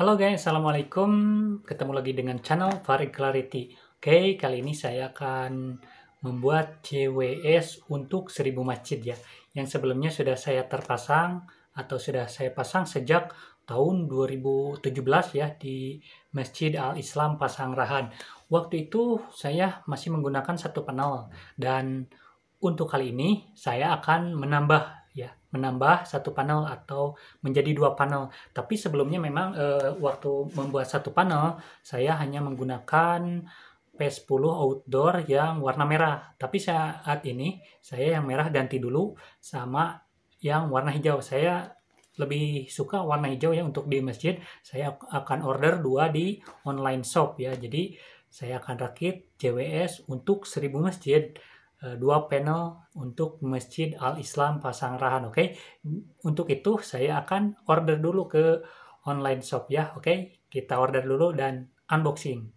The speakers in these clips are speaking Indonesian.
Halo guys, Assalamualaikum. Ketemu lagi dengan channel Farid Clarity. Oke, kali ini saya akan membuat CWS untuk 1000 masjid ya. Yang sebelumnya sudah saya terpasang atau sudah saya pasang sejak tahun 2017 ya di Masjid Al-Islam Pasang Rahan. Waktu itu saya masih menggunakan satu panel dan untuk kali ini saya akan menambah ya menambah satu panel atau menjadi dua panel tapi sebelumnya memang e, waktu membuat satu panel saya hanya menggunakan P10 outdoor yang warna merah tapi saat ini saya yang merah ganti dulu sama yang warna hijau saya lebih suka warna hijau ya untuk di masjid saya akan order dua di online shop ya jadi saya akan rakit JWS untuk 1000 masjid Eh, dua panel untuk Masjid Al-Islam Pasangrahan, oke? Okay? Untuk itu saya akan order dulu ke online shop ya, oke? Okay? Kita order dulu dan unboxing.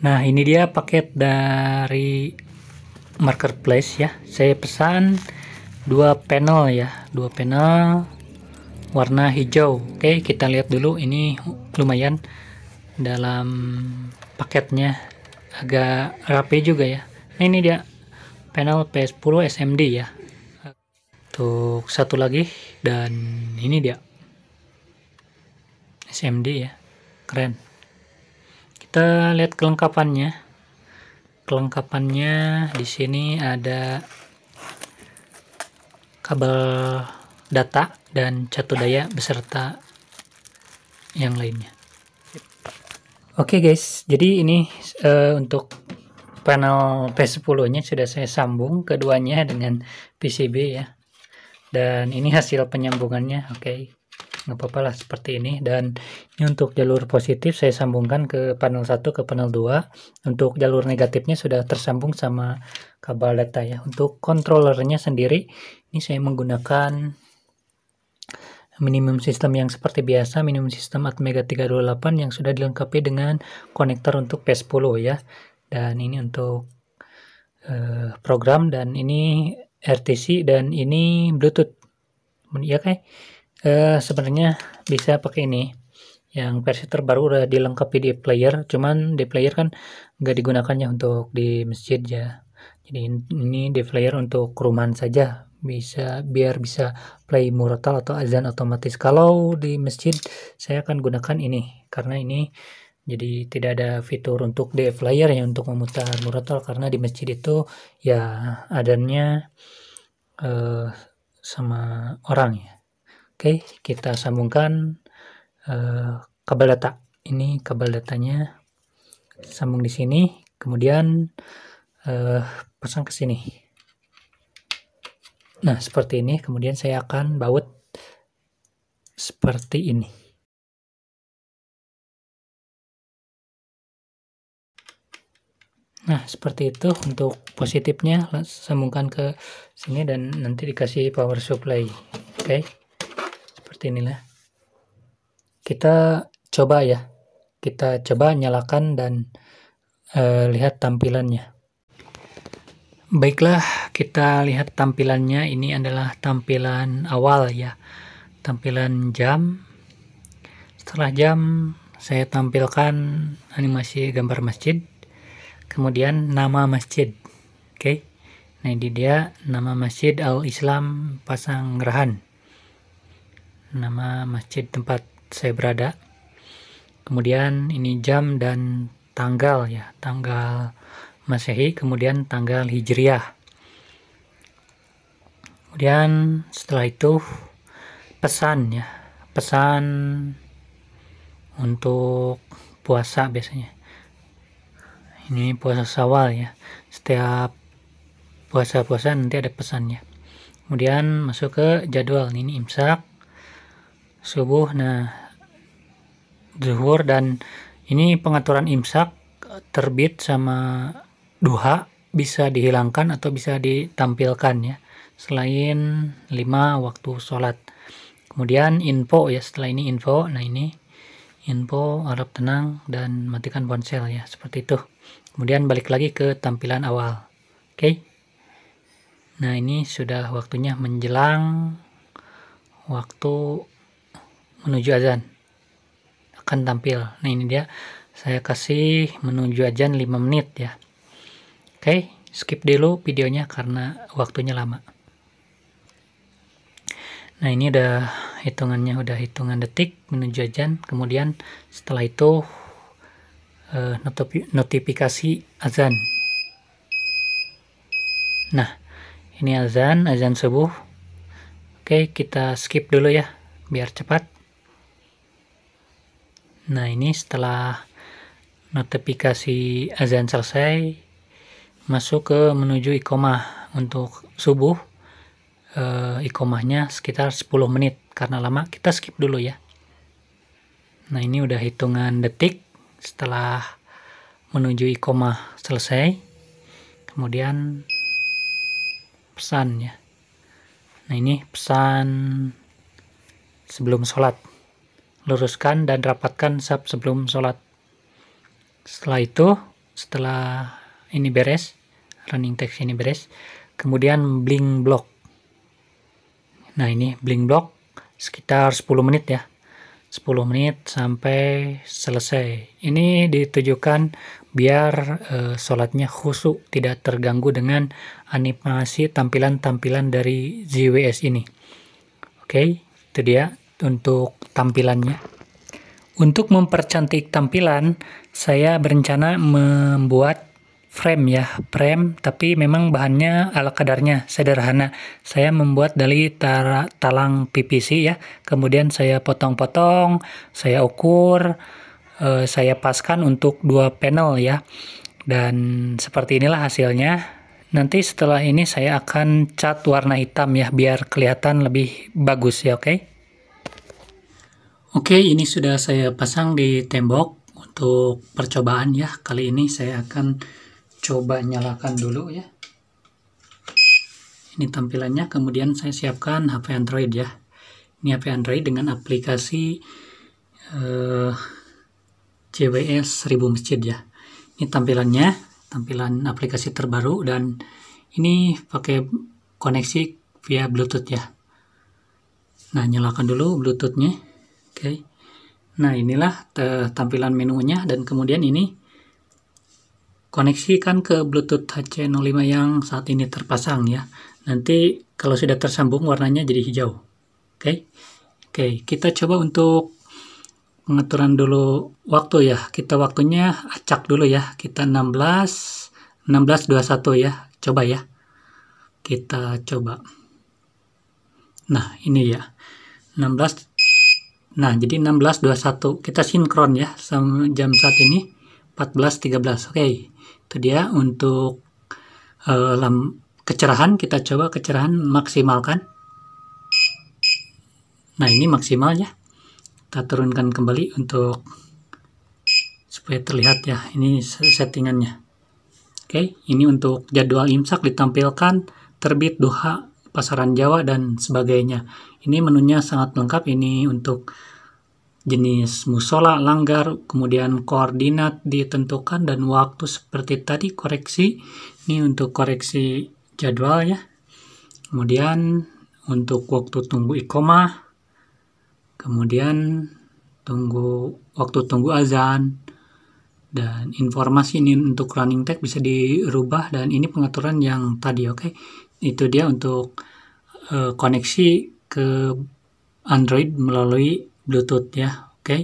Nah, ini dia paket dari marketplace ya. Saya pesan dua panel ya dua panel warna hijau oke kita lihat dulu ini lumayan dalam paketnya agak rapi juga ya nah, ini dia panel P10 SMD ya untuk satu lagi dan ini dia SMD ya keren kita lihat kelengkapannya kelengkapannya di sini ada kabel data dan catu daya beserta yang lainnya. Oke okay guys, jadi ini uh, untuk panel P10-nya sudah saya sambung keduanya dengan PCB ya. Dan ini hasil penyambungannya, oke. Okay nggak apa-apa lah seperti ini dan ini untuk jalur positif saya sambungkan ke panel 1 ke panel 2 untuk jalur negatifnya sudah tersambung sama kabel data ya untuk kontrolernya sendiri ini saya menggunakan minimum sistem yang seperti biasa minimum sistem Atmega 328 yang sudah dilengkapi dengan konektor untuk P10 ya dan ini untuk uh, program dan ini RTC dan ini Bluetooth ya kayak Uh, sebenarnya bisa pakai ini yang versi terbaru udah dilengkapi di player cuman di player kan nggak digunakannya untuk di masjid ya jadi ini di player untuk kerumahan saja bisa biar bisa play murotal atau azan otomatis kalau di masjid saya akan gunakan ini karena ini jadi tidak ada fitur untuk di player ya untuk memutar murotal karena di masjid itu ya adanya uh, eh, sama orang ya Oke, kita sambungkan uh, kabel data. Ini kabel datanya sambung di sini, kemudian uh, pasang ke sini. Nah, seperti ini. Kemudian saya akan baut seperti ini. Nah, seperti itu untuk positifnya sambungkan ke sini dan nanti dikasih power supply. Oke. Okay seperti inilah. Kita coba ya. Kita coba nyalakan dan e, lihat tampilannya. Baiklah, kita lihat tampilannya. Ini adalah tampilan awal ya. Tampilan jam. Setelah jam saya tampilkan animasi gambar masjid. Kemudian nama masjid. Oke. Okay. Nah, ini dia nama Masjid Al-Islam pasang Pasanggerahan nama masjid tempat saya berada. Kemudian ini jam dan tanggal ya, tanggal Masehi, kemudian tanggal Hijriah. Kemudian setelah itu pesan ya, pesan untuk puasa biasanya. Ini puasa Sawal ya. Setiap puasa-puasa nanti ada pesannya. Kemudian masuk ke jadwal ini imsak, subuh nah zuhur dan ini pengaturan imsak terbit sama duha bisa dihilangkan atau bisa ditampilkan ya selain 5 waktu sholat kemudian info ya setelah ini info nah ini info arab tenang dan matikan ponsel ya seperti itu kemudian balik lagi ke tampilan awal oke okay? nah ini sudah waktunya menjelang waktu menuju azan akan tampil nah ini dia saya kasih menuju azan 5 menit ya oke skip dulu videonya karena waktunya lama nah ini udah hitungannya udah hitungan detik menuju azan kemudian setelah itu eh, notifikasi azan nah ini azan azan subuh oke kita skip dulu ya biar cepat Nah ini setelah notifikasi azan selesai masuk ke menuju ikomah untuk subuh e, eh, ikomahnya sekitar 10 menit karena lama kita skip dulu ya nah ini udah hitungan detik setelah menuju ikomah selesai kemudian pesan ya nah ini pesan sebelum sholat luruskan dan rapatkan sub sebelum sholat. Setelah itu, setelah ini beres, running text ini beres, kemudian bling block. Nah ini bling block sekitar 10 menit ya. 10 menit sampai selesai. Ini ditujukan biar e, sholatnya khusyuk, tidak terganggu dengan animasi tampilan-tampilan dari ZWS ini. Oke, itu dia untuk tampilannya. Untuk mempercantik tampilan, saya berencana membuat frame ya, frame tapi memang bahannya ala kadarnya, sederhana. Saya membuat dari tar talang PVC ya, kemudian saya potong-potong, saya ukur, eh, saya paskan untuk dua panel ya. Dan seperti inilah hasilnya. Nanti setelah ini saya akan cat warna hitam ya, biar kelihatan lebih bagus ya, oke? Okay? Oke, ini sudah saya pasang di tembok untuk percobaan ya. Kali ini saya akan coba nyalakan dulu ya. Ini tampilannya, kemudian saya siapkan HP Android ya. Ini HP Android dengan aplikasi eh, JWS 1000 Masjid ya. Ini tampilannya, tampilan aplikasi terbaru dan ini pakai koneksi via Bluetooth ya. Nah, nyalakan dulu Bluetooth-nya okay. nah inilah tampilan menunya dan kemudian ini koneksikan ke bluetooth HC05 yang saat ini terpasang ya nanti kalau sudah tersambung warnanya jadi hijau oke okay. oke okay. kita coba untuk pengaturan dulu waktu ya kita waktunya acak dulu ya kita 16 1621 ya coba ya kita coba nah ini ya 16 Nah, jadi 16.21 kita sinkron ya sama jam saat ini 14.13. Oke, itu dia untuk uh, kecerahan kita coba kecerahan maksimalkan. Nah, ini maksimal ya. Kita turunkan kembali untuk supaya terlihat ya. Ini settingannya. Oke, ini untuk jadwal imsak ditampilkan terbit duha pasaran Jawa dan sebagainya. Ini menunya sangat lengkap ini untuk jenis musola langgar, kemudian koordinat ditentukan dan waktu seperti tadi koreksi. Ini untuk koreksi jadwal ya. Kemudian untuk waktu tunggu ikoma, kemudian tunggu waktu tunggu azan dan informasi ini untuk running tag bisa dirubah dan ini pengaturan yang tadi oke okay? itu dia untuk uh, koneksi ke Android melalui Bluetooth ya, oke? Okay?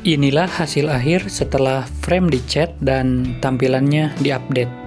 Inilah hasil akhir setelah frame dicat dan tampilannya diupdate.